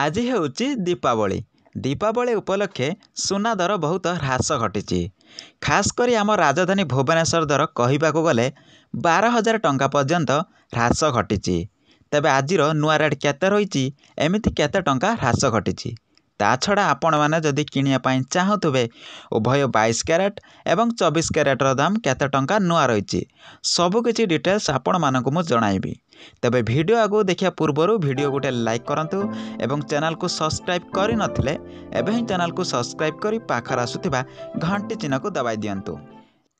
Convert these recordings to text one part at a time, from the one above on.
ଆଜି ହେଉଛି ଦୀପାବଳି ଦୀପାବଳି ଉପଲକ୍ଷେ ସୁନା ଦର ବହୁତ ହ୍ରାସ ଘଟିଛି ଖାସ କରି ଆମ ରାଜଧାନୀ ଭୁବନେଶ୍ୱର ଦର କହିବାକୁ ଗଲେ ବାର ହଜାର ଟଙ୍କା ପର୍ଯ୍ୟନ୍ତ ହ୍ରାସ ଘଟିଛି ତେବେ ଆଜିର ନୂଆ ରେଟ୍ କେତେ ରହିଛି ଏମିତି କେତେ ଟଙ୍କା ହ୍ରାସ ଘଟିଛି ତା ଛଡ଼ା ଆପଣମାନେ ଯଦି କିଣିବା ପାଇଁ ଚାହୁଁଥିବେ ଉଭୟ ବାଇଶ କ୍ୟାରେଟ୍ ଏବଂ ଚବିଶ କ୍ୟାରେଟ୍ର ଦାମ୍ କେତେ ଟଙ୍କା ନୂଆ ରହିଛି ସବୁକିଛି ଡିଟେଲ୍ସ ଆପଣମାନଙ୍କୁ ମୁଁ ଜଣାଇବି ତେବେ ଭିଡ଼ିଓ ଆଗକୁ ଦେଖିବା ପୂର୍ବରୁ ଭିଡ଼ିଓ ଗୋଟେ ଲାଇକ୍ କରନ୍ତୁ ଏବଂ ଚ୍ୟାନେଲକୁ ସବସ୍କ୍ରାଇବ୍ କରିନଥିଲେ ଏବେ ହିଁ ଚ୍ୟାନେଲକୁ ସବସ୍କ୍ରାଇବ୍ କରି ପାଖରେ ଆସୁଥିବା ଘଣ୍ଟି ଚିହ୍ନକୁ ଦବାଇ ଦିଅନ୍ତୁ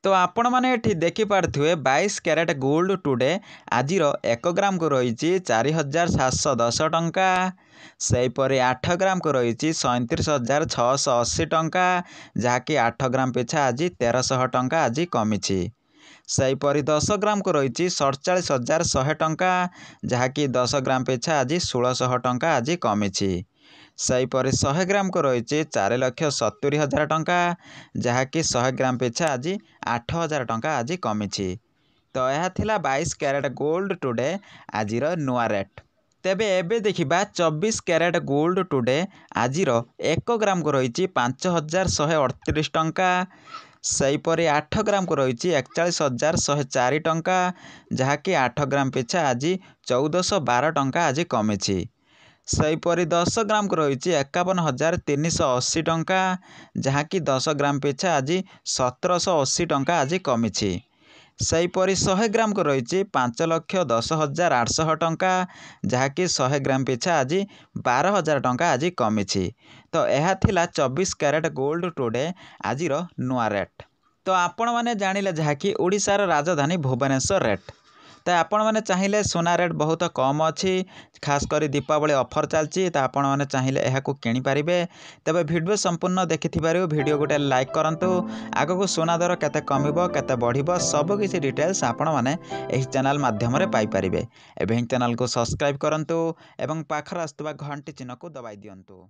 ତ ଆପଣମାନେ ଏଠି ଦେଖିପାରୁଥିବେ ବାଇଶ କ୍ୟାରେଟ୍ ଗୋଲ୍ଡ ଟୁଡ଼େ ଆଜିର ଏକ ଗ୍ରାମକୁ ରହିଛି ଚାରି ହଜାର ସାତଶହ ଦଶ ଟଙ୍କା ସେହିପରି ଆଠ ଗ୍ରାମକୁ ରହିଛି ସଇଁତିରିଶ ହଜାର ଛଅଶହ ଅଶୀ ଟଙ୍କା ଯାହାକି ଆଠ ଗ୍ରାମ ପିଛା ଆଜି ତେରଶହ ଟଙ୍କା ଆଜି କମିଛି ସେହିପରି ଦଶ ଗ୍ରାମକୁ ରହିଛି ସଡ଼ଚାଳିଶ ହଜାର ଶହେ ଟଙ୍କା ଯାହାକି ଦଶ ଗ୍ରାମ ପିଛା ଆଜି ଷୋହଳଶହ ଟଙ୍କା ଆଜି କମିଛି ସେହିପରି ଶହେ ଗ୍ରାମକୁ ରହିଛି ଚାରି ଲକ୍ଷ ସତୁରୀ ହଜାର ଟଙ୍କା ଯାହାକି ଶହେ ଗ୍ରାମ ପିଛା ଆଜି ଆଠ ହଜାର ଟଙ୍କା ଆଜି କମିଛି ତ ଏହା ଥିଲା ବାଇଶ କ୍ୟାରେଟ୍ ଗୋଲ୍ଡ ଟୁଡେ ଆଜିର ନୂଆ ରେଟ୍ ତେବେ ଏବେ ଦେଖିବା ଚବିଶ କ୍ୟାରେଟ୍ ଗୋଲ୍ଡ ଟୁଡେ ଆଜିର ଏକ ଗ୍ରାମକୁ ରହିଛି ପାଞ୍ଚ ହଜାର ଶହେ ଅଠତିରିଶ ଟଙ୍କା ସେହିପରି ଆଠ ଗ୍ରାମକୁ ରହିଛି ଏକଚାଳିଶ ହଜାର ଶହେ ଚାରି ଟଙ୍କା ଯାହାକି ଆଠ ଗ୍ରାମ ପିଛା ଆଜି ଚଉଦଶହ ବାର ଟଙ୍କା ଆଜି କମିଛି ସେହିପରି ଦଶ ଗ୍ରାମକୁ ରହିଛି ଏକାବନ ହଜାର ତିନିଶହ ଅଶୀ ଟଙ୍କା ଯାହାକି ଦଶ ଗ୍ରାମ ପିଛା ଆଜି ସତରଶହ ଅଶୀ ଟଙ୍କା ଆଜି କମିଛି ସେହିପରି ଶହେ ଗ୍ରାମକୁ ରହିଛି ପାଞ୍ଚ ଲକ୍ଷ ଦଶ ହଜାର ଆଠଶହ ଟଙ୍କା ଯାହାକି ଶହେ ଗ୍ରାମ ପିଛା ଆଜି ବାର ହଜାର ଟଙ୍କା ଆଜି କମିଛି ତ ଏହା ଥିଲା ଚବିଶ କ୍ୟାରେଟ୍ ଗୋଲ୍ଡ ଟୁଡ଼େ ଆଜିର ନୂଆ ରେଟ୍ ତ ଆପଣମାନେ ଜାଣିଲେ ଯାହାକି ଓଡ଼ିଶାର ରାଜଧାନୀ ଭୁବନେଶ୍ୱର ରେଟ୍ ତ ଆପଣମାନେ ଚାହିଁଲେ ସୁନା ରେଟ୍ ବହୁତ କମ୍ ଅଛି ଖାସ କରି ଦୀପାବଳି ଅଫର୍ ଚାଲିଛି ତ ଆପଣମାନେ ଚାହିଁଲେ ଏହାକୁ କିଣିପାରିବେ ତେବେ ଭିଡ଼ିଓ ସମ୍ପୂର୍ଣ୍ଣ ଦେଖିଥିବାରୁ ଭିଡ଼ିଓ ଗୋଟେ ଲାଇକ୍ କରନ୍ତୁ ଆଗକୁ ସୁନା ଦର କେତେ କମିବ କେତେ ବଢ଼ିବ ସବୁକିଛି ଡିଟେଲ୍ସ ଆପଣମାନେ ଏହି ଚ୍ୟାନେଲ୍ ମାଧ୍ୟମରେ ପାଇପାରିବେ ଏବେ ହିଁ ଚ୍ୟାନେଲ୍କୁ ସବସ୍କ୍ରାଇବ୍ କରନ୍ତୁ ଏବଂ ପାଖରେ ଆସୁଥିବା ଘଣ୍ଟି ଚିହ୍ନକୁ ଦବାଇ ଦିଅନ୍ତୁ